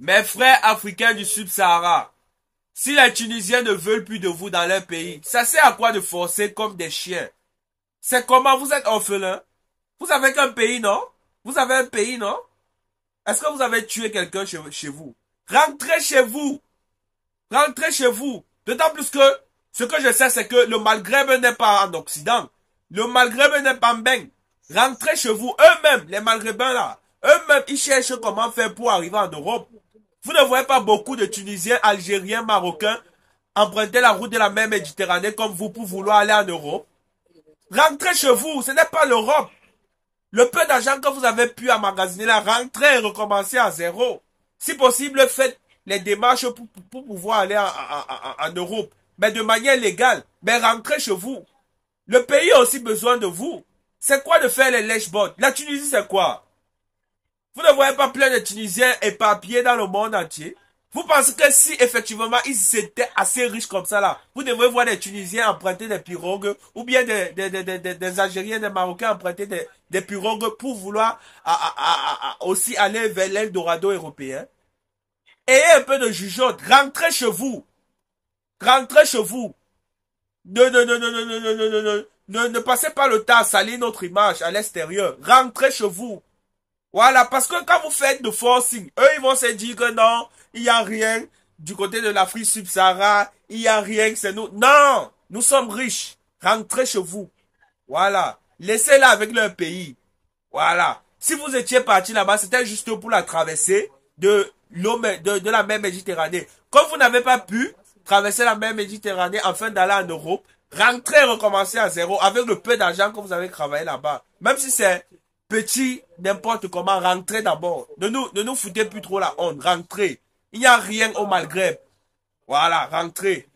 Mes frères africains du Sub-Sahara, si les Tunisiens ne veulent plus de vous dans leur pays, ça sert à quoi de forcer comme des chiens C'est comment vous êtes orphelin Vous avez qu'un pays, non Vous avez un pays, non Est-ce que vous avez tué quelqu'un chez, chez vous Rentrez chez vous Rentrez chez vous D'autant plus que ce que je sais, c'est que le Maghreb n'est pas en Occident. Le Maghreb n'est pas en Beng. Rentrez chez vous eux-mêmes, les Maghrébins là. Eux-mêmes, ils cherchent comment faire pour arriver en Europe. Vous ne voyez pas beaucoup de Tunisiens, Algériens, Marocains emprunter la route de la mer Méditerranée comme vous pour vouloir aller en Europe. Rentrez chez vous, ce n'est pas l'Europe. Le peu d'argent que vous avez pu amagasiner là, rentrez et recommencez à zéro. Si possible, faites les démarches pour, pouvoir aller en, Europe, mais de manière légale. Mais rentrez chez vous. Le pays a aussi besoin de vous. C'est quoi de faire les lèches bottes La Tunisie, c'est quoi vous ne voyez pas plein de Tunisiens éparpillés dans le monde entier Vous pensez que si effectivement ils étaient assez riches comme ça là, vous devriez voir des Tunisiens emprunter des pirogues ou bien des, des, des, des, des Algériens, des Marocains emprunter des, des pirogues pour vouloir aussi aller vers dorado européen Ayez un peu de jugeote, rentrez chez vous. Rentrez chez vous. Ne, ne, ne, ne, ne, ne, ne, ne, ne, ne, ne passez pas le temps à salir notre image à l'extérieur. Rentrez chez vous. Voilà, parce que quand vous faites de forcing, eux, ils vont se dire que non, il n'y a rien du côté de l'Afrique subsaharienne, il n'y a rien, c'est nous. Non, nous sommes riches. Rentrez chez vous. Voilà. Laissez-la avec leur pays. Voilà. Si vous étiez parti là-bas, c'était juste pour la traversée de, de la mer Méditerranée. Comme vous n'avez pas pu traverser la mer Méditerranée afin d'aller en Europe, rentrez et recommencez à zéro avec le peu d'argent que vous avez travaillé là-bas. Même si c'est petit, n'importe comment, rentrez d'abord. Ne nous, ne nous foutez plus trop la honte, rentrez. Il n'y a rien au malgré. Voilà, rentrez.